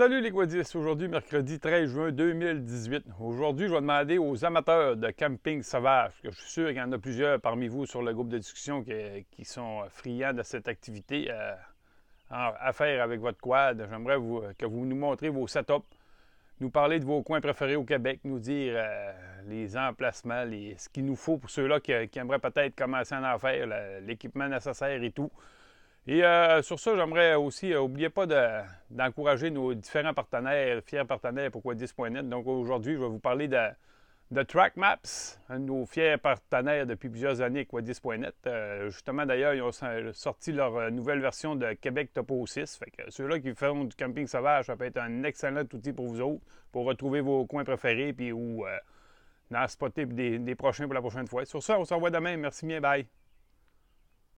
Salut les quadistes, aujourd'hui mercredi 13 juin 2018. Aujourd'hui, je vais demander aux amateurs de camping sauvage, que je suis sûr qu'il y en a plusieurs parmi vous sur le groupe de discussion qui, sont friands de cette activité euh, à faire avec votre quad. J'aimerais que vous nous montrez vos setups, nous parler de vos coins préférés au Québec, nous dire euh, les emplacements, ce qu'il nous faut pour ceux-là qui, qui aimeraient peut-être commencer à en faire, l'équipement nécessaire et tout. Et euh, sur ça, j'aimerais aussi, n'oubliez euh, pas d'encourager nos différents partenaires, fiers partenaires, pourquoi 10.net. Donc aujourd'hui, je vais vous parler de, Track Maps, un de nos fiers partenaires depuis plusieurs années, quoi 10.net. Euh, justement, d'ailleurs, ils ont sorti leur nouvelle version de Québec Topo 6. Fait que ceux-là qui font du camping sauvage, ça peut être un excellent outil pour vous autres, pour retrouver vos coins préférés, puis ou n'as spotter des, des prochains pour la prochaine fois. Sur ça, on se revoit demain. Merci bien, bye.